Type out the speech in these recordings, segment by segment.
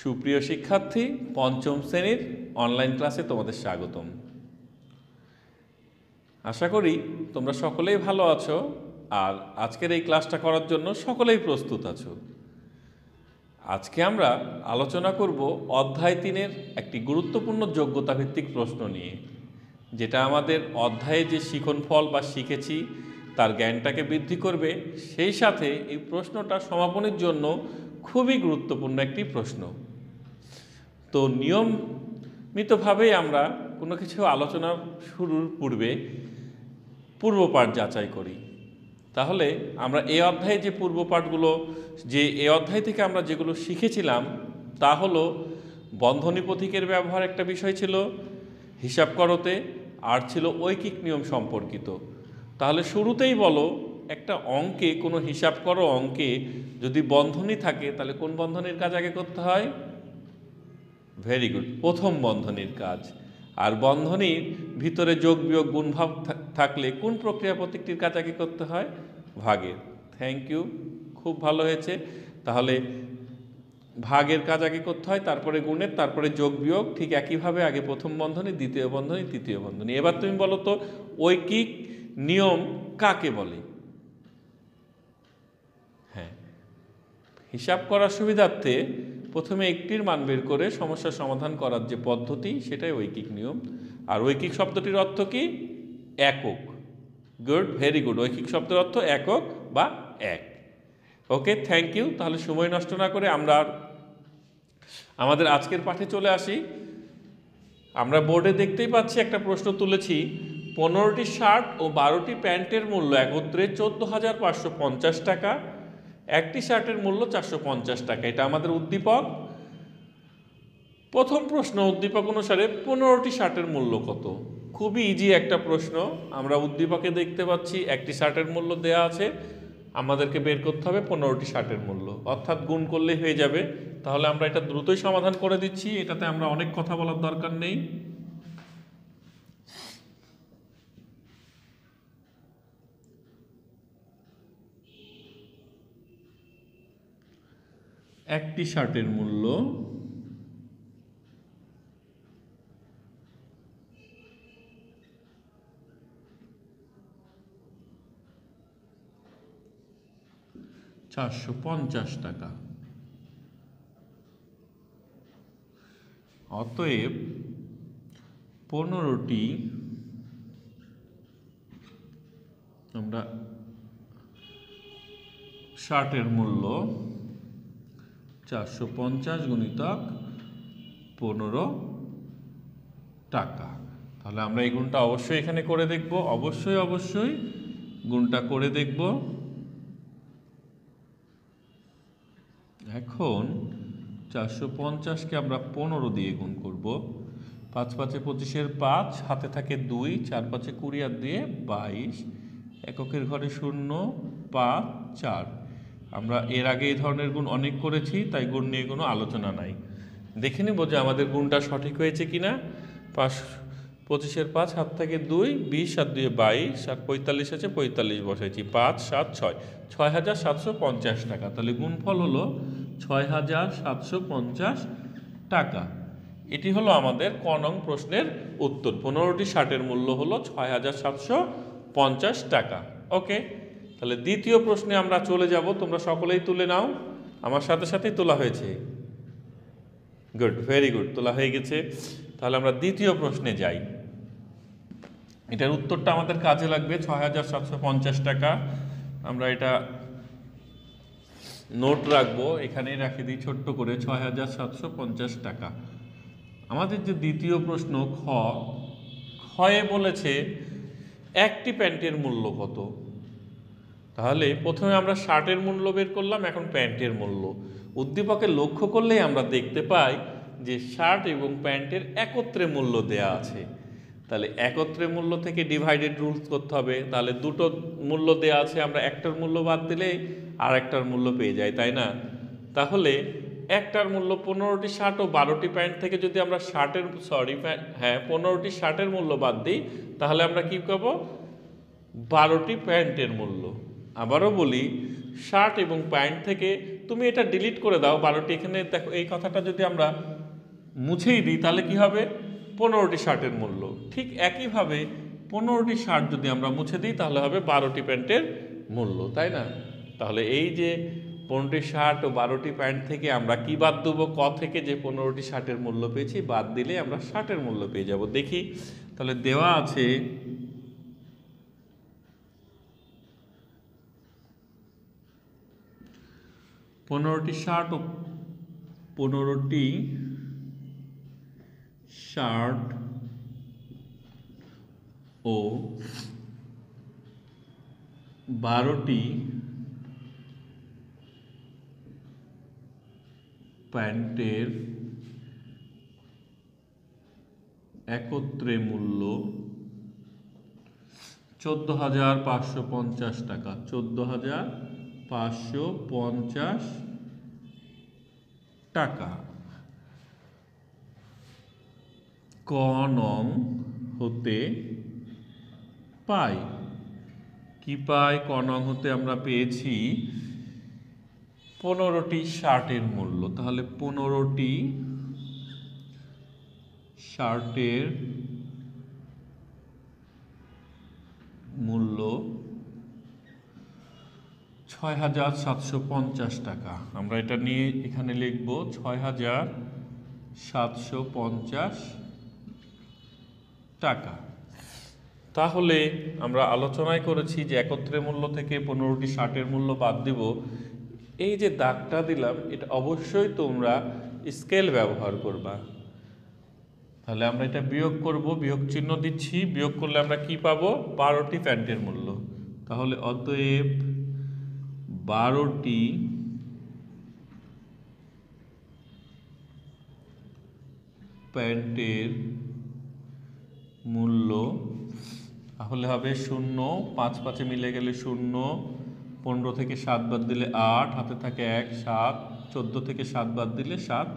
সুপ্রিয় শিক্ষার্থী পঞ্চম শ্রেণীর অনলাইন ক্লাসে তোমাদের স্বাগতম আশা করি তোমরা সকলেই ভালো আছো আর আজকের এই ক্লাসটা করার জন্য সকলেই প্রস্তুত আছো আজকে আমরা আলোচনা করব অধ্যায় তিনের একটি গুরুত্বপূর্ণ যোগ্যতা ভিত্তিক প্রশ্ন নিয়ে যেটা আমাদের অধ্যায়ে যে শিখন ফল বা শিখেছি তার জ্ঞানটাকে বৃদ্ধি করবে সেই সাথে এই প্রশ্নটা সমাপনের জন্য খুবই গুরুত্বপূর্ণ একটি প্রশ্ন তো নিয়মিতভাবেই আমরা কোনো কিছু আলোচনা শুরুর পূর্বে পূর্বপাঠ যাচাই করি তাহলে আমরা এই অধ্যায়ে যে পূর্বপাঠগুলো যে এ অধ্যায় থেকে আমরা যেগুলো শিখেছিলাম তা হলো বন্ধনী প্রতীকের ব্যবহার একটা বিষয় ছিল হিসাব করতে আর ছিল ঐকিক নিয়ম সম্পর্কিত তাহলে শুরুতেই বলো একটা অঙ্কে কোনো হিসাব করো অঙ্কে যদি বন্ধনী থাকে তাহলে কোন বন্ধনীর কাজ আগে করতে হয় ভেরি গুড প্রথম বন্ধনীর কাজ আর বন্ধনীর ভিতরে যোগ বিয়োগ গুণভাব থাকলে কোন প্রক্রিয়া প্রতীকটির আগে করতে হয় ভাগের থ্যাংক ইউ খুব ভালো হয়েছে তাহলে ভাগের কাজ আগে করতে হয় তারপরে গুণের তারপরে যোগ বিয়োগ ঠিক একইভাবে আগে প্রথম বন্ধনী দ্বিতীয় বন্ধনী তৃতীয় বন্ধনী এবার তুমি বলো তো ঐকিক নিয়ম কাকে বলে হ্যাঁ হিসাব করার সুবিধার্থে প্রথমে একটির মান বের করে সমস্যার সমাধান করার যে পদ্ধতি সেটাই ঐকিক নিয়ম আর ঐকিক শব্দটির অর্থ কি একক গুড ভেরি গুড ঐকিক শব্দের অর্থ একক বা এক ওকে থ্যাংক ইউ তাহলে সময় নষ্ট না করে আমরা আমাদের আজকের পাঠে চলে আসি আমরা বোর্ডে দেখতেই পাচ্ছি একটা প্রশ্ন তুলেছি পনেরোটি শার্ট ও বারোটি প্যান্টের মূল্য একত্রে চোদ্দ হাজার পাঁচশো পঞ্চাশ টাকা একটি শার্টের মূল্য চারশো পঞ্চাশ টাকা এটা আমাদের উদ্দীপক প্রথম প্রশ্ন উদ্দীপক অনুসারে পনেরোটি শার্টের মূল্য কত খুবই ইজি একটা প্রশ্ন আমরা উদ্দীপকে দেখতে পাচ্ছি একটি শার্টের মূল্য দেয়া আছে আমাদেরকে বের করতে হবে পনেরোটি শার্টের মূল্য অর্থাৎ গুণ করলেই হয়ে যাবে তাহলে আমরা এটা দ্রুতই সমাধান করে দিচ্ছি এটাতে আমরা অনেক কথা বলার দরকার নেই একটি শার্টের মূল্য চারশো পঞ্চাশ টাকা অতএব পনেরোটি আমরা শার্টের মূল্য চারশো পঞ্চাশ গুণিতক পনেরো টাকা তাহলে আমরা এই গুণটা অবশ্যই এখানে করে দেখব অবশ্যই অবশ্যই গুণটা করে দেখব এখন চারশো পঞ্চাশকে আমরা পনেরো দিয়ে গুণ করব পাঁচ পাঁচে পঁচিশের পাঁচ হাতে থাকে দুই চার পাঁচে কুড়ি আর দিয়ে বাইশ এককের ঘরে শূন্য পাঁচ চার আমরা এর আগে এই ধরনের গুণ অনেক করেছি তাই গুণ নিয়ে কোনো আলোচনা নাই দেখে নেব যে আমাদের গুণটা সঠিক হয়েছে কি না পাঁচ পঁচিশের পাঁচ হাত থেকে দুই বিশ সাত দুই বাইশ আর পঁয়তাল্লিশ আছে পঁয়তাল্লিশ বসাইছি পাঁচ সাত ছয় ছয় হাজার সাতশো পঞ্চাশ টাকা তাহলে গুণফল হলো ছয় হাজার সাতশো পঞ্চাশ টাকা এটি হলো আমাদের ক নং প্রশ্নের উত্তর পনেরোটি ষাটের মূল্য হলো ছয় হাজার সাতশো পঞ্চাশ টাকা ওকে তাহলে দ্বিতীয় প্রশ্নে আমরা চলে যাব তোমরা সকলেই তুলে নাও আমার সাথে সাথেই তোলা হয়েছে গুড ভেরি গুড তোলা হয়ে গেছে তাহলে আমরা দ্বিতীয় প্রশ্নে যাই এটার উত্তরটা আমাদের কাজে লাগবে ছয় হাজার সাতশো পঞ্চাশ টাকা আমরা এটা নোট রাখবো এখানেই রাখে দিই ছোট্ট করে ছয় হাজার সাতশো পঞ্চাশ টাকা আমাদের যে দ্বিতীয় প্রশ্ন খ খয়ে বলেছে একটি প্যান্টের মূল্য কত তাহলে প্রথমে আমরা শার্টের মূল্য বের করলাম এখন প্যান্টের মূল্য উদ্দীপকে লক্ষ্য করলেই আমরা দেখতে পাই যে শার্ট এবং প্যান্টের একত্রে মূল্য দেয়া আছে তাহলে একত্রে মূল্য থেকে ডিভাইডেড রুলস করতে হবে তাহলে দুটো মূল্য দেয়া আছে আমরা একটার মূল্য বাদ দিলে আর একটার মূল্য পেয়ে যাই তাই না তাহলে একটার মূল্য পনেরোটি শার্ট ও বারোটি প্যান্ট থেকে যদি আমরা শার্টের সরি হ্যাঁ পনেরোটি শার্টের মূল্য বাদ দিই তাহলে আমরা কী পাবো বারোটি প্যান্টের মূল্য আবারও বলি শার্ট এবং প্যান্ট থেকে তুমি এটা ডিলিট করে দাও বারোটি এখানে দেখো এই কথাটা যদি আমরা মুছেই দিই তাহলে কি হবে পনেরোটি শার্টের মূল্য ঠিক একইভাবে পনেরোটি শার্ট যদি আমরা মুছে দিই তাহলে হবে বারোটি প্যান্টের মূল্য তাই না তাহলে এই যে পনেরোটি শার্ট ও বারোটি প্যান্ট থেকে আমরা কি বাদ দেবো ক থেকে যে পনেরোটি শার্টের মূল্য পেয়েছি বাদ দিলে আমরা শার্টের মূল্য পেয়ে যাব দেখি তাহলে দেওয়া আছে পনেরোটি শার্ট ও পনেরোটি শার্ট ও বারোটি প্যান্টের একত্রে মূল্য চোদ্দ হাজার পাঁচশো পঞ্চাশ টাকা চোদ্দ হাজার পাঁচশো পঞ্চাশ টাকা ক নং হতে পাই কি পাই ক নং হতে আমরা পেয়েছি পনেরোটি শার্টের মূল্য তাহলে পনেরোটি শার্টের মূল্য ছয় হাজার সাতশো পঞ্চাশ টাকা আমরা এটা নিয়ে এখানে লিখব ছয় হাজার সাতশো পঞ্চাশ টাকা তাহলে আমরা আলোচনায় করেছি যে একত্রে মূল্য থেকে পনেরোটি ষাটের মূল্য বাদ দিব এই যে দাগটা দিলাম এটা অবশ্যই তোমরা স্কেল ব্যবহার করবা তাহলে আমরা এটা বিয়োগ করব বিয়োগ চিহ্ন দিচ্ছি বিয়োগ করলে আমরা কি পাবো বারোটি প্যান্টের মূল্য তাহলে অতএব বারোটি প্যান্টের মূল্য তাহলে হবে শূন্য পাঁচ পাঁচে মিলে গেলে শূন্য পনেরো থেকে সাত বাদ দিলে আট হাতে থাকে এক সাত চোদ্দো থেকে সাত বাদ দিলে সাত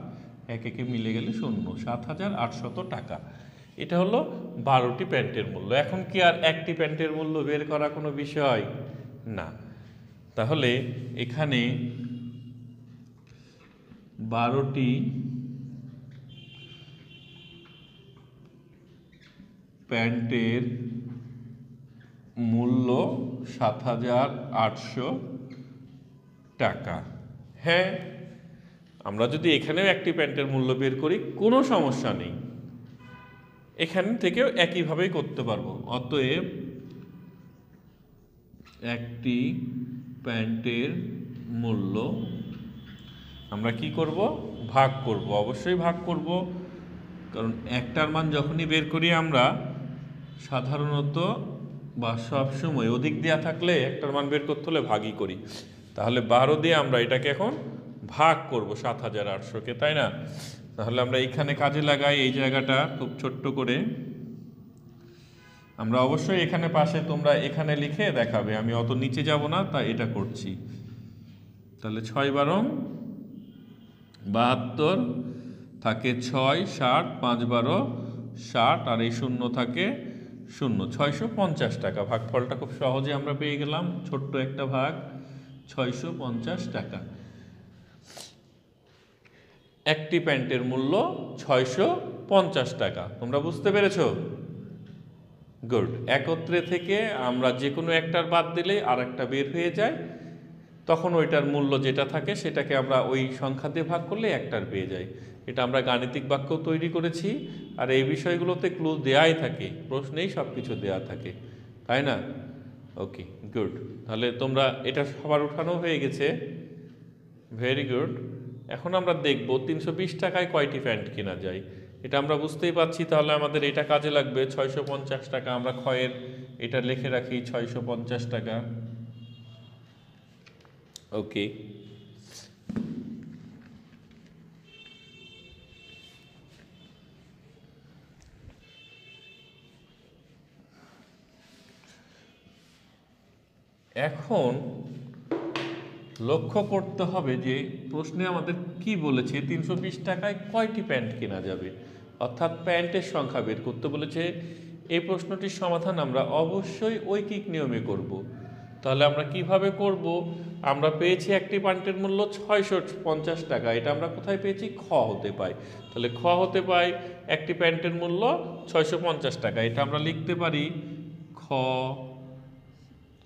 এক একে মিলে গেলে শূন্য সাত হাজার আটশত টাকা এটা হলো বারোটি প্যান্টের মূল্য এখন কি আর একটি প্যান্টের মূল্য বের করা কোনো বিষয় না তাহলে এখানে বারোটি প্যান্টের মূল্য সাত হাজার আটশো টাকা হ্যাঁ আমরা যদি এখানেও একটি প্যান্টের মূল্য বের করি কোনো সমস্যা নেই এখান থেকেও একইভাবেই করতে পারবো অতএব একটি প্যান্টের মূল্য আমরা কি করব ভাগ করব অবশ্যই ভাগ করব কারণ একটার মান যখনই বের করি আমরা সাধারণত বা সবসময় অধিক দেওয়া থাকলে একটার মান বের করতে হলে ভাগই করি তাহলে বারো দিয়ে আমরা এটাকে এখন ভাগ করব সাত হাজার আটশোকে তাই না তাহলে আমরা এইখানে কাজে লাগাই এই জায়গাটা খুব ছোট্ট করে আমরা অবশ্যই এখানে পাশে তোমরা এখানে লিখে দেখাবে আমি অত নিচে যাব না তা এটা করছি তাহলে ছয় বারং বাহাত্তর থাকে ছয় ষাট পাঁচ বারো ষাট আর এই শূন্য থাকে শূন্য ছয়শো পঞ্চাশ টাকা ভাগফলটা খুব সহজে আমরা পেয়ে গেলাম ছোট্ট একটা ভাগ ছয়শো পঞ্চাশ টাকা একটি প্যান্টের মূল্য ছয়শো পঞ্চাশ টাকা তোমরা বুঝতে পেরেছো গুড একত্রে থেকে আমরা যে কোনো একটার বাদ দিলে আর একটা বের হয়ে যায় তখন ওইটার মূল্য যেটা থাকে সেটাকে আমরা ওই সংখ্যা দিয়ে ভাগ করলে একটার পেয়ে যাই এটা আমরা গাণিতিক বাক্য তৈরি করেছি আর এই বিষয়গুলোতে ক্লু দেয়াই থাকে প্রশ্নেই সব কিছু দেয়া থাকে তাই না ওকে গুড তাহলে তোমরা এটা সবার উঠানো হয়ে গেছে ভেরি গুড এখন আমরা দেখব তিনশো টাকায় কয়টি প্যান্ট কেনা যায় এটা আমরা বুঝতেই পাচ্ছি তাহলে আমাদের এটা কাজে লাগবে ছয়শো পঞ্চাশ টাকা আমরা ক্ষয়ের এটা লিখে রাখি ছয়শো পঞ্চাশ টাকা ওকে এখন লক্ষ্য করতে হবে যে প্রশ্নে আমাদের কি বলেছে তিনশো টাকায় কয়টি প্যান্ট কেনা যাবে অর্থাৎ প্যান্টের সংখ্যা বের করতে বলেছে এই প্রশ্নটির সমাধান আমরা অবশ্যই ঐকিক নিয়মে করব। তাহলে আমরা কিভাবে করব আমরা পেয়েছি একটি প্যান্টের মূল্য ছয়শো পঞ্চাশ টাকা এটা আমরা কোথায় পেয়েছি খ হতে পাই তাহলে খ হতে পাই একটি প্যান্টের মূল্য ছয়শো পঞ্চাশ টাকা এটা আমরা লিখতে পারি খ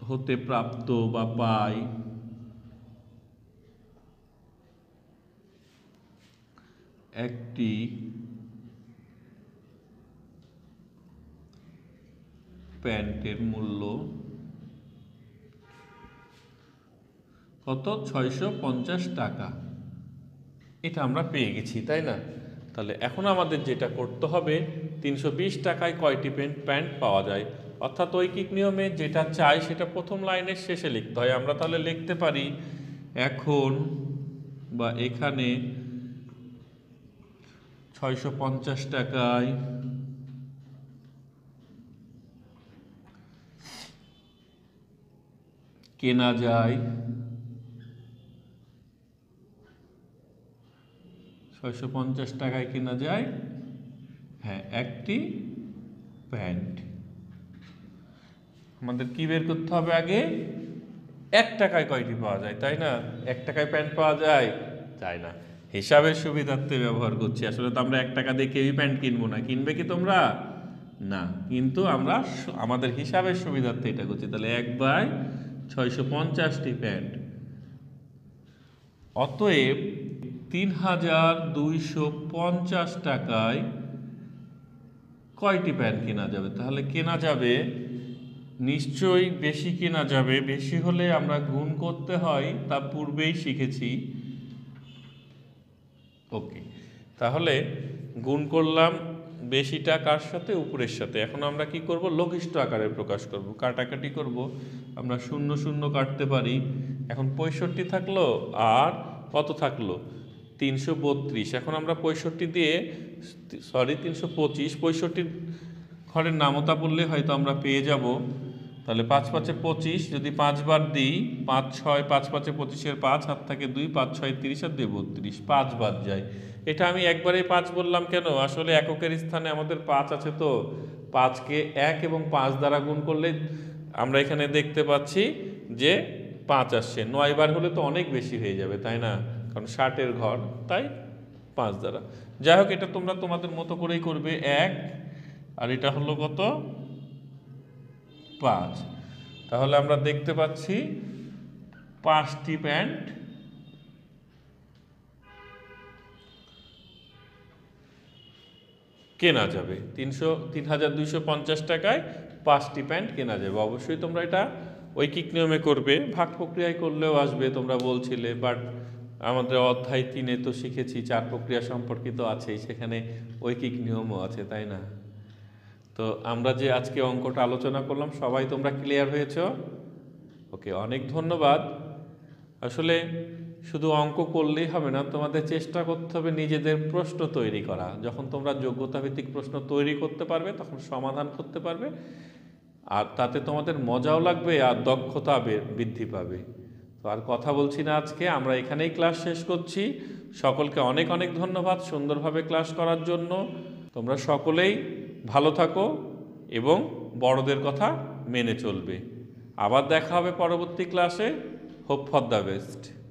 হতে প্রাপ্ত বা পাই একটি প্যান্টের মূল্য কত ছয়শো টাকা এটা আমরা পেয়ে গেছি তাই না তাহলে এখন আমাদের যেটা করতে হবে তিনশো টাকায় কয়টি প্যান্ট প্যান্ট পাওয়া যায় অর্থাৎ ঐকিক নিয়মে যেটা চাই সেটা প্রথম লাইনের শেষে লিখতে হয় আমরা তাহলে লিখতে পারি এখন বা এখানে ছয়শো পঞ্চাশ টাকায় কেনা যায় ছয়শো পঞ্চাশ টাকায় কেনা যায় হ্যাঁ একটি প্যান্ট আমাদের কি বের করতে হবে আগে এক টাকায় কয়টি পাওয়া যায় তাই না এক টাকায় প্যান্ট পাওয়া যায় তাই না হিসাবের সুবিধার্থে ব্যবহার করছি আসলে তো আমরা এক টাকা দিয়ে কেউই প্যান্ট কিনবো না কিনবে কি তোমরা না কিন্তু আমরা আমাদের হিসাবের সুবিধার্থে এটা করছি তাহলে এক বাই ছয়শো পঞ্চাশটি প্যান্ট অতএব তিন হাজার দুইশো পঞ্চাশ টাকায় কয়টি প্যান্ট কেনা যাবে তাহলে কেনা যাবে নিশ্চয়ই বেশি কেনা যাবে বেশি হলে আমরা গুণ করতে হয় তা পূর্বেই শিখেছি ওকে তাহলে গুণ করলাম বেশিটা কার সাথে উপরের সাথে এখন আমরা কি করব লঘিষ্ঠ আকারে প্রকাশ করব কাটাকাটি করব আমরা শূন্য শূন্য কাটতে পারি এখন পঁয়ষট্টি থাকলো আর কত থাকলো তিনশো বত্রিশ এখন আমরা পঁয়ষট্টি দিয়ে সরি তিনশো পঁচিশ পঁয়ষট্টির ঘরের নামতা বললে হয়তো আমরা পেয়ে যাব তাহলে পাঁচ পাঁচে পঁচিশ যদি পাঁচবার দিই পাঁচ ছয় পাঁচ পাঁচে পঁচিশের পাঁচ হাত থাকে দুই পাঁচ ছয় তিরিশ আর দুই বত্রিশ পাঁচবার যায় এটা আমি একবারে পাঁচ বললাম কেন আসলে এককের স্থানে আমাদের পাঁচ আছে তো পাঁচকে এক এবং পাঁচ দ্বারা গুণ করলে আমরা এখানে দেখতে পাচ্ছি যে পাঁচ আসছে নয়বার হলে তো অনেক বেশি হয়ে যাবে তাই না কারণ ষাটের ঘর তাই পাঁচ দ্বারা যাই হোক এটা তোমরা তোমাদের মতো করেই করবে এক আর এটা হলো কত পাঁচ তাহলে আমরা দেখতে পাচ্ছি পাঁচটি প্যান্ট কেনা যাবে তিনশো তিন হাজার দুইশো পঞ্চাশ টাকায় পাঁচটি প্যান্ট কেনা যাবে অবশ্যই তোমরা এটা ঐকিক নিয়মে করবে ভাগ প্রক্রিয়ায় করলেও আসবে তোমরা বলছিলে বাট আমাদের অধ্যায় তিনে তো শিখেছি চার প্রক্রিয়া সম্পর্কিত আছেই সেখানে ঐকিক নিয়মও আছে তাই না তো আমরা যে আজকে অঙ্কটা আলোচনা করলাম সবাই তোমরা ক্লিয়ার হয়েছ ওকে অনেক ধন্যবাদ আসলে শুধু অঙ্ক করলেই হবে না তোমাদের চেষ্টা করতে হবে নিজেদের প্রশ্ন তৈরি করা যখন তোমরা যোগ্যতাভিত্তিক প্রশ্ন তৈরি করতে পারবে তখন সমাধান করতে পারবে আর তাতে তোমাদের মজাও লাগবে আর দক্ষতা বৃদ্ধি পাবে তো আর কথা বলছি না আজকে আমরা এখানেই ক্লাস শেষ করছি সকলকে অনেক অনেক ধন্যবাদ সুন্দরভাবে ক্লাস করার জন্য তোমরা সকলেই ভালো থাকো এবং বড়দের কথা মেনে চলবে আবার দেখা হবে পরবর্তী ক্লাসে হোপ ফর দ্য বেস্ট